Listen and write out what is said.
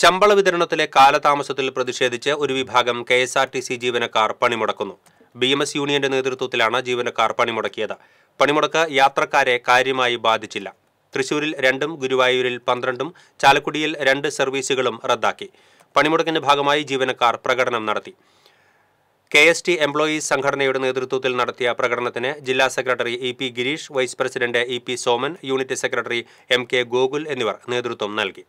ശമ്പള വിതരണത്തിലെ കാലതാമസത്തിൽ പ്രതിഷേധിച്ച് ഒരു വിഭാഗം K S R T C ജീവനക്കാർ പണിമുടക്കുന്നു ബി എം എസ് യൂണിയന്റെ നേതൃത്വത്തിലാണ് ജീവനക്കാർ പണിമുടക്കിയത് പണിമുടക്ക് യാത്രക്കാരെ കാര്യമായി ബാധിച്ചില്ല തൃശൂരിൽ രണ്ടും ഗുരുവായൂരിൽ പന്ത്രണ്ടും ചാലക്കുടിയിൽ രണ്ട് സർവീസുകളും റദ്ദാക്കി പണിമുടക്കിന്റെ ഭാഗമായി ജീവനക്കാർ പ്രകടനം നടത്തി കെ എസ് ടി എംപ്ലോയീസ് സംഘടനയുടെ നേതൃത്വത്തിൽ നടത്തിയ പ്രകടനത്തിന് ജില്ലാ secretary E P Girish vice president E P Soman unit secretary M K Gokul എന്നിവർ നേതൃത്വം നൽകി